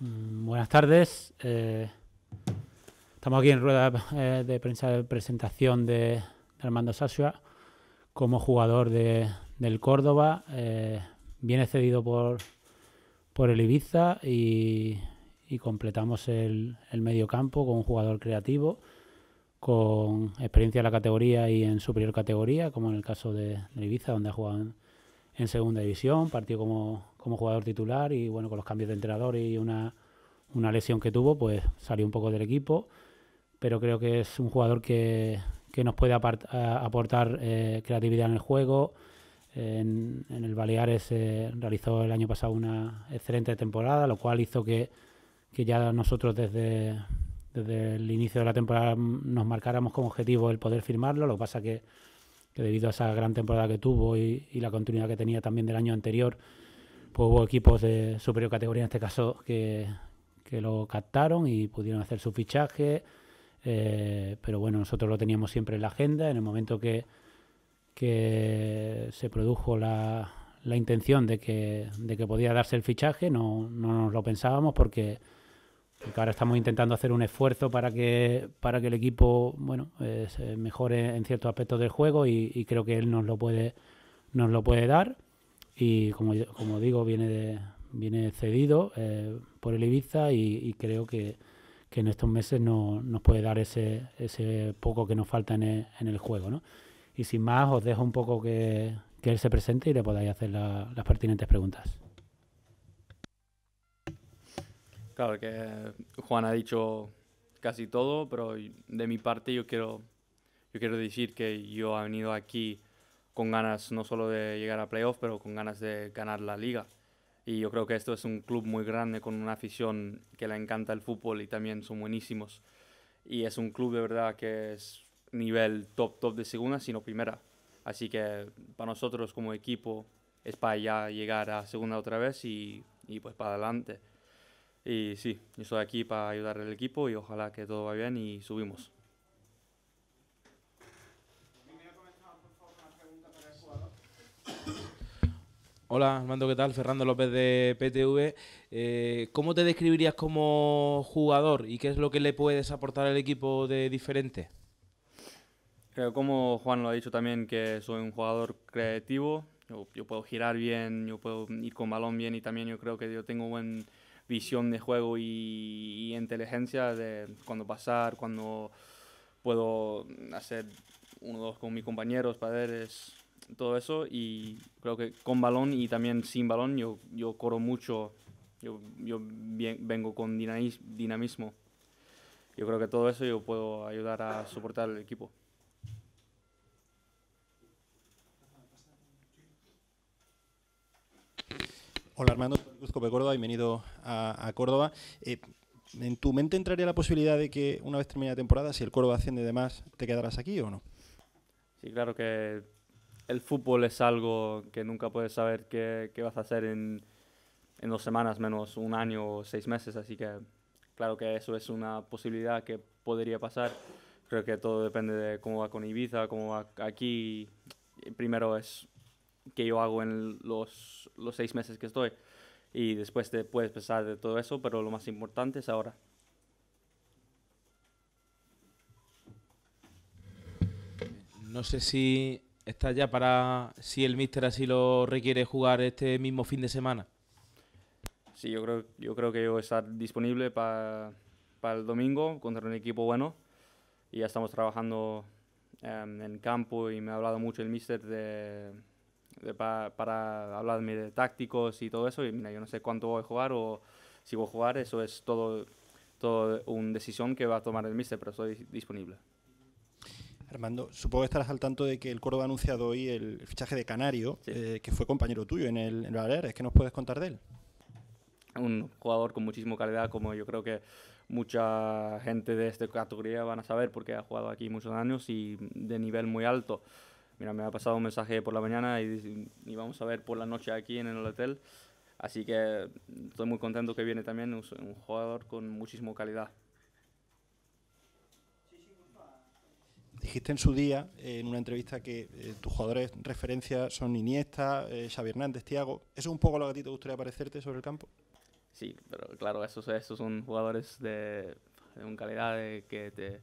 Mm, buenas tardes. Eh, estamos aquí en rueda eh, de prensa de presentación de, Armando Sasua como jugador del Córdoba. Eh, viene cedido por, por el Ibiza y, completamos el, el, medio campo con un jugador creativo con experiencia en la categoría y en superior categoría, como en el caso de, Ibiza, donde ha jugado en segunda división, partió como, como jugador titular y bueno, con los cambios de entrenador y una, una lesión que tuvo, pues salió un poco del equipo, pero creo que es un jugador que, que nos puede aportar eh, creatividad en el juego. En, el Baleares eh, realizó el año pasado una excelente temporada, lo cual hizo que, que ya nosotros desde, desde el inicio de la temporada nos marcáramos como objetivo el poder firmarlo. Lo que pasa que que debido a esa gran temporada que tuvo y, la continuidad que tenía también del año anterior, pues hubo equipos de superior categoría en este caso que, que lo captaron y pudieron hacer su fichaje. Eh, pero bueno, nosotros lo teníamos siempre en la agenda. En el momento que, que se produjo la, la intención de que, de que podía darse el fichaje, no, no nos lo pensábamos porque ahora estamos intentando hacer un esfuerzo para que, para que el equipo bueno, eh, mejore en ciertos aspectos del juego y, creo que él nos lo puede, nos lo puede dar. Y como, como digo, viene, de, viene cedido eh, por el Ibiza y, creo que, en estos meses nos puede dar ese, ese poco que nos falta en el, en el juego. ¿no? Y sin más, os dejo un poco que, él se presente y le podáis hacer las pertinentes preguntas. Claro que Juan ha dicho casi todo, pero de mi parte yo quiero, decir que yo he venido aquí con ganas no solo de llegar a playoffs, pero con ganas de ganar la liga. Y yo creo que esto es un club muy grande con una afición que le encanta el fútbol y también son buenísimos. Y es un club de verdad que es nivel top, top de segunda, sino primera. Así que para nosotros como equipo es para ya llegar a segunda otra vez y pues para adelante. Y sí, yo estoy aquí para ayudar al equipo y ojalá que todo vaya bien y subimos. Hola Armando, ¿qué tal? Fernando López de PTV. Eh, ¿Cómo te describirías como jugador y qué es lo que le puedes aportar al equipo de diferente? Creo como Juan lo ha dicho también que soy un jugador creativo, yo puedo girar bien, yo puedo ir con balón bien y también yo creo que yo tengo buen visión de juego y, inteligencia de cuando pasar, cuando puedo hacer uno dos con mis compañeros, padres, todo eso. Y creo que con balón y también sin balón yo, yo corro mucho, yo, vengo con dinamismo. Yo creo que todo eso yo puedo ayudar a soportar al equipo. Hola Armando, soy Córdoba, bienvenido a, a Córdoba. Eh, ¿En tu mente entraría la posibilidad de que una vez terminada la temporada, si el Córdoba asciende de más, te quedarás aquí o no? Sí, claro que el fútbol es algo que nunca puedes saber qué, vas a hacer en, en, dos semanas, menos un año o seis meses, así que claro que eso es una posibilidad que podría pasar. Creo que todo depende de cómo va con Ibiza, cómo va aquí. Primero es que yo hago en los, los seis meses que estoy. Y después te puedes pensar de todo eso, pero lo más importante es ahora. No sé si está ya para, si el míster así lo requiere, jugar este mismo fin de semana. Sí, yo creo, yo creo que yo a estar disponible para el domingo contra un equipo bueno. Y ya estamos trabajando em, en campo y me ha hablado mucho el míster de para, hablarme de tácticos y todo eso. Y mira, yo no sé cuánto voy a jugar o si voy a jugar, eso es todo, todo una decisión que va a tomar el míster, pero estoy disponible. Armando, supongo que estarás al tanto de que el Córdoba ha anunciado hoy el fichaje de Canario, eh, que fue compañero tuyo en el, Valer ¿Es que nos puedes contar de él? Un jugador con muchísima calidad, como yo creo que mucha gente de esta categoría van a saber, porque ha jugado aquí muchos años y de nivel muy alto. Mira, me ha pasado un mensaje por la mañana y, vamos a ver por la noche aquí en el hotel. Así que mm, estoy muy contento que viene también un, jugador con muchísima calidad. Dijiste en su día, en una entrevista, que eh, tus jugadores referencia son Iniesta, eh, Xavi Hernández, Tiago. ¿Eso es un poco lo que a ti te gustaría parecerte sobre el campo? Sí, pero claro, esos, esos son jugadores de, calidad que, te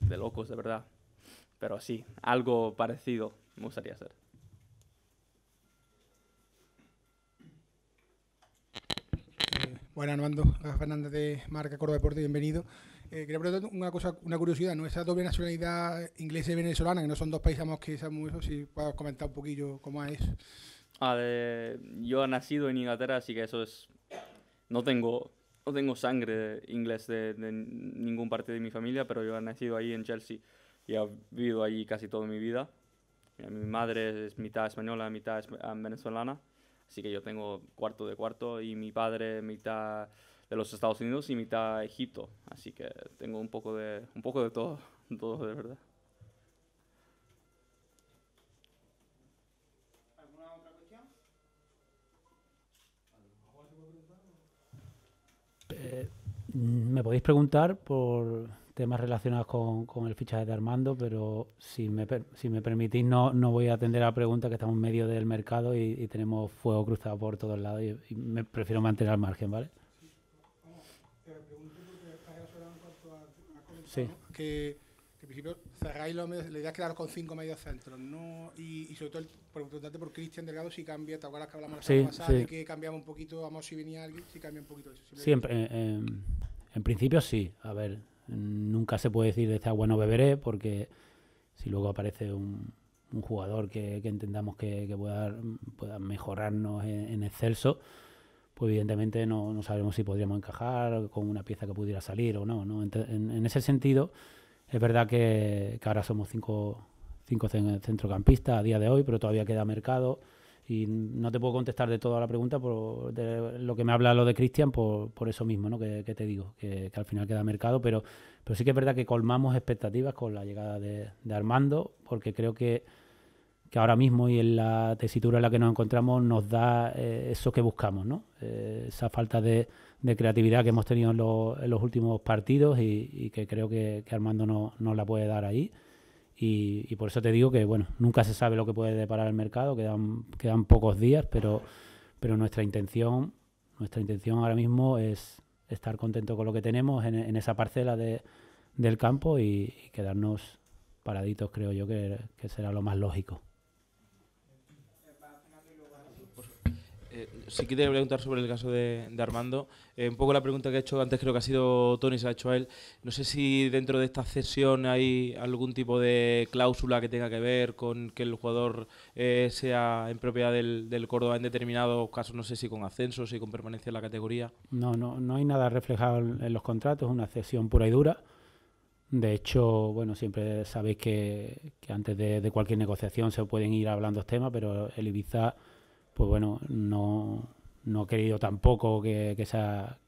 de locos, de verdad. Pero sí, algo parecido me gustaría hacer. Bueno, eh, buenas, Armando. Fernández de Marca Córdoba Deporte, bienvenido. Eh, quería preguntar una cosa, una curiosidad, ¿no? Esa doble nacionalidad inglesa y venezolana, que no son dos países más que muy eso, si puedes comentar un poquillo cómo es. Ah, yo he nacido en Inglaterra, así que eso es... No tengo, no tengo sangre inglés de, de ningún parte de mi familia, pero yo he nacido ahí en Chelsea y he vivido allí casi toda mi vida. Mi madre es mitad española, mitad ah, venezolana, así que yo tengo cuarto de cuarto y mi padre mitad de los Estados Unidos y mitad Egipto, así que tengo un poco de un poco de todo, todo de verdad. ¿Alguna otra cuestión? Eh, me podéis preguntar por temas relacionados con, con, el fichaje de Armando, pero si me, si me permitís, no, no voy a atender a la pregunta que estamos en medio del mercado y, tenemos fuego cruzado por todos lados y, me prefiero mantener al margen, ¿vale? Sí. Que, que, en principio cerráis los la idea es quedaros con cinco medios centros, ¿no? Y, y sobre todo, el, por preguntarte por Cristian Delgado, si cambia, ¿te acuerdas que hablamos la semana pasada de que cambiamos un poquito, vamos si venía alguien, si cambia un poquito eso? Siempre. Sí, eh, eh, en, principio sí, a ver, Nunca se puede decir de esta agua no beberé, porque si luego aparece un, jugador que, entendamos que, pueda, pueda, mejorarnos en, excelso, pues evidentemente no, sabemos si podríamos encajar con una pieza que pudiera salir o no. En, ese sentido, es verdad que, que ahora somos cinco, cinco centrocampistas a día de hoy, pero todavía queda mercado y no te puedo contestar de toda la pregunta, por, de lo que me habla lo de Cristian, por, eso mismo ¿no? que, te digo, que, al final queda mercado, pero, pero sí que es verdad que colmamos expectativas con la llegada de, Armando, porque creo que, ahora mismo y en la tesitura en la que nos encontramos nos da eh, eso que buscamos, ¿no? Eh, esa falta de, creatividad que hemos tenido en, los últimos partidos y, que creo que, Armando nos no la puede dar ahí. Y, por eso te digo que, bueno, nunca se sabe lo que puede deparar el mercado, quedan, quedan pocos días, pero, pero nuestra intención, nuestra intención ahora mismo es estar contento con lo que tenemos en, esa parcela de, del campo y, quedarnos paraditos, creo yo que será lo más lógico. sí quiere preguntar sobre el caso de, Armando. Eh, un poco la pregunta que ha hecho antes, creo que ha sido Tony, se ha hecho a él. No sé si dentro de esta cesión hay algún tipo de cláusula que tenga que ver con que el jugador eh, sea en propiedad del, Córdoba en determinados casos, no sé si con ascensos, si con permanencia en la categoría. No, no, no hay nada reflejado en los contratos, Es una cesión pura y dura. De hecho, bueno, siempre sabéis que, antes de, cualquier negociación se pueden ir hablando temas, pero el Ibiza pues bueno, no, no he querido tampoco que, esa,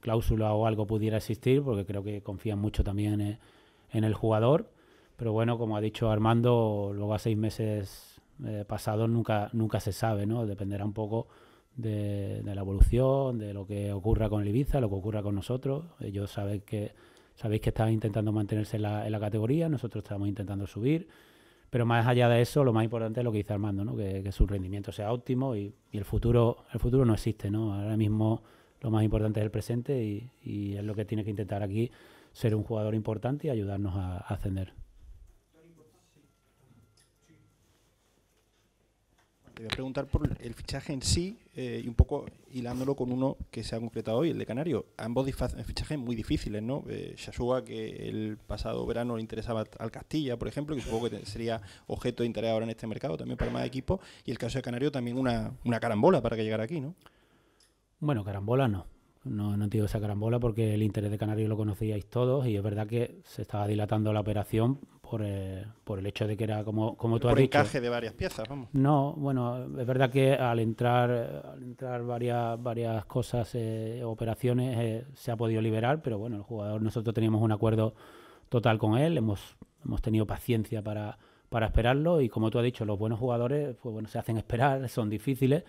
cláusula o algo pudiera existir, porque creo que confían mucho también en, el jugador. Pero bueno, como ha dicho Armando, luego a seis meses eh, pasados nunca, nunca se sabe, ¿no? Dependerá un poco de, la evolución, de lo que ocurra con el Ibiza, lo que ocurra con nosotros. Ellos saben que, sabéis que están intentando mantenerse en la, en la categoría, nosotros estamos intentando subir pero más allá de eso, lo más importante es lo que dice Armando, ¿no? que, su rendimiento sea óptimo y, el futuro el futuro no existe. ¿no? Ahora mismo lo más importante es el presente y, es lo que tiene que intentar aquí ser un jugador importante y ayudarnos a ascender. te preguntar por el fichaje en sí eh, y un poco hilándolo con uno que se ha concretado hoy, el de Canario. Ambos eh, fichajes muy difíciles, ¿no? Eh, Shashua, que el pasado verano le interesaba al Castilla, por ejemplo, que supongo que sería objeto de interés ahora en este mercado también para más equipos. Y el caso de Canario también una, una carambola para que llegara aquí, ¿no? Bueno, carambola no. No, no te digo esa carambola porque el interés de Canario lo conocíais todos y es verdad que se estaba dilatando la operación por, eh, por el hecho de que era como, como tú has dicho. Por encaje de varias piezas, vamos. No, bueno, es verdad que al entrar, al entrar varias, varias cosas, eh, operaciones, eh, se ha podido liberar, pero bueno, el jugador, nosotros teníamos un acuerdo total con él, hemos, hemos tenido paciencia para, para esperarlo y como tú has dicho, los buenos jugadores pues bueno, se hacen esperar, son difíciles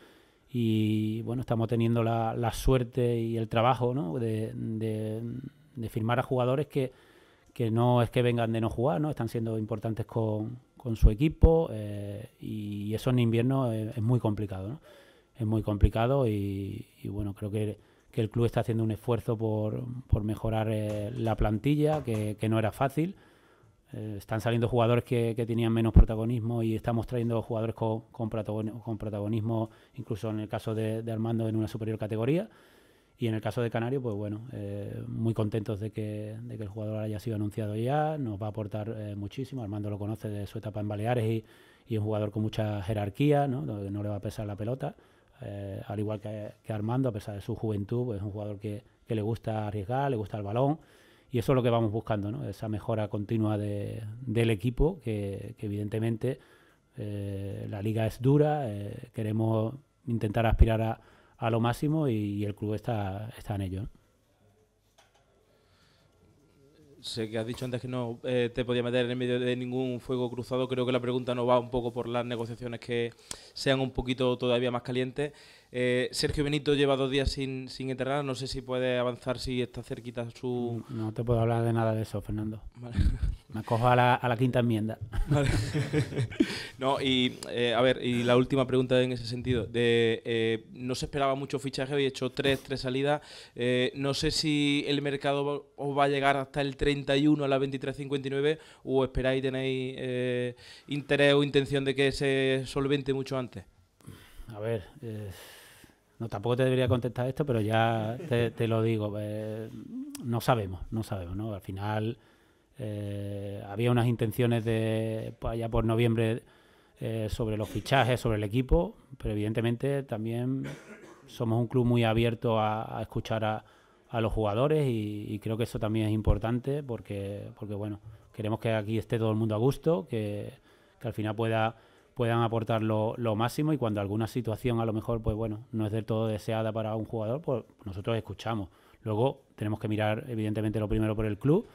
y bueno, estamos teniendo la, suerte y el trabajo de, firmar a jugadores que, no es que vengan de no jugar, están siendo importantes con, su equipo eh, y eso en invierno es, muy complicado, es muy complicado y, bueno, creo que, el club está haciendo un esfuerzo por, mejorar eh, la plantilla, que no era fácil eh, están saliendo jugadores que, tenían menos protagonismo y estamos trayendo jugadores con, con, protagonismo, incluso en el caso de, Armando en una superior categoría. Y en el caso de Canario, pues bueno, eh, muy contentos de que, el jugador haya sido anunciado ya, nos va a aportar eh, muchísimo. Armando lo conoce de su etapa en Baleares y, y un jugador con mucha jerarquía, ¿no? Donde no le va a pesar la pelota. al igual que, Armando, a pesar de su juventud, pues es un jugador que le gusta arriesgar, le gusta el balón y eso es lo que vamos buscando, esa mejora continua del equipo, que, evidentemente eh, la liga es dura, eh, queremos intentar aspirar a, lo máximo y, el club está, está en ello. sé que has dicho antes que no eh, te podía meter en medio de ningún fuego cruzado. Creo que la pregunta no va un poco por las negociaciones que sean un poquito todavía más calientes. Eh, Sergio Benito lleva dos días sin, sin No sé si puede avanzar si está cerquita su. No, te puedo hablar de nada de eso, Fernando. Vale. Me cojo a la, quinta enmienda. Vale. no, y eh, a ver, y la última pregunta en ese sentido. De, eh, no se esperaba mucho fichaje, he hecho tres, tres salidas. no sé si el mercado os va a llegar hasta el 31 a las 23.59 o esperáis, tenéis interés o intención de que se solvente mucho antes. A ver. No, tampoco te debería contestar esto, pero ya te, lo digo. Eh, no sabemos, no sabemos, ¿no? Al final eh, había unas intenciones de pues, allá por noviembre eh, sobre los fichajes, sobre el equipo, pero evidentemente también somos un club muy abierto a, escuchar a, a, los jugadores y, creo que eso también es importante porque, porque bueno, queremos que aquí esté todo el mundo a gusto, que, que al final pueda puedan aportar lo, máximo y cuando alguna situación a lo mejor, pues bueno, no es del todo deseada para un jugador, pues nosotros escuchamos. Luego tenemos que mirar, evidentemente, lo primero por el club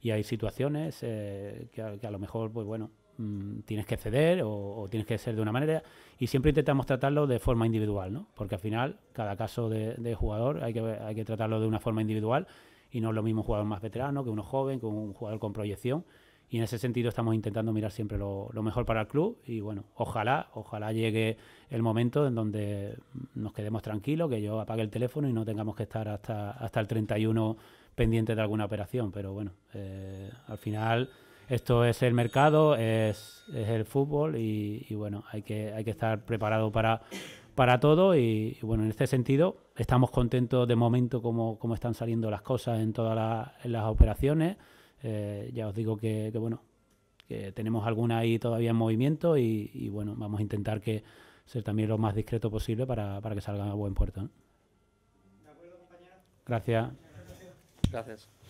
y hay situaciones eh, que, a, lo mejor, pues bueno, mm, tienes que ceder o, tienes que ser de una manera y siempre intentamos tratarlo de forma individual, ¿no? Porque al final, cada caso de, jugador hay que, hay que tratarlo de una forma individual y no es lo mismo un jugador más veterano que uno joven, que un jugador con proyección y en ese sentido estamos intentando mirar siempre lo, mejor para el club y bueno, ojalá, ojalá llegue el momento en donde nos quedemos tranquilos, que yo apague el teléfono y no tengamos que estar hasta, hasta el 31 pendiente de alguna operación, pero bueno, eh, al final esto es el mercado, es, el fútbol y, bueno, hay que, hay que estar preparado para, para todo y, bueno, en este sentido estamos contentos de momento como, están saliendo las cosas en todas las operaciones. Eh, ya os digo que, bueno, tenemos alguna ahí todavía en movimiento y, bueno, vamos a intentar que ser también lo más discreto posible para, que salgan a buen puerto. Gracias. Gracias.